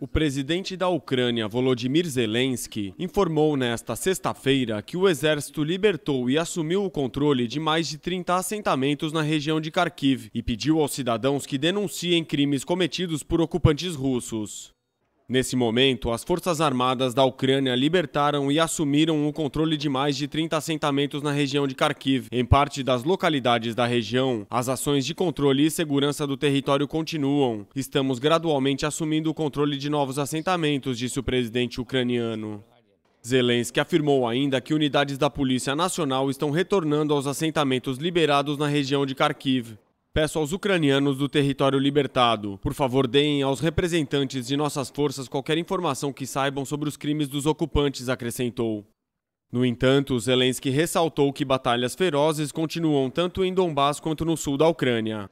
O presidente da Ucrânia, Volodymyr Zelensky, informou nesta sexta-feira que o exército libertou e assumiu o controle de mais de 30 assentamentos na região de Kharkiv e pediu aos cidadãos que denunciem crimes cometidos por ocupantes russos. Nesse momento, as Forças Armadas da Ucrânia libertaram e assumiram o controle de mais de 30 assentamentos na região de Kharkiv. Em parte das localidades da região, as ações de controle e segurança do território continuam. Estamos gradualmente assumindo o controle de novos assentamentos, disse o presidente ucraniano. Zelensky afirmou ainda que unidades da Polícia Nacional estão retornando aos assentamentos liberados na região de Kharkiv. Peço aos ucranianos do território libertado, por favor, deem aos representantes de nossas forças qualquer informação que saibam sobre os crimes dos ocupantes, acrescentou. No entanto, Zelensky ressaltou que batalhas ferozes continuam tanto em Donbass quanto no sul da Ucrânia.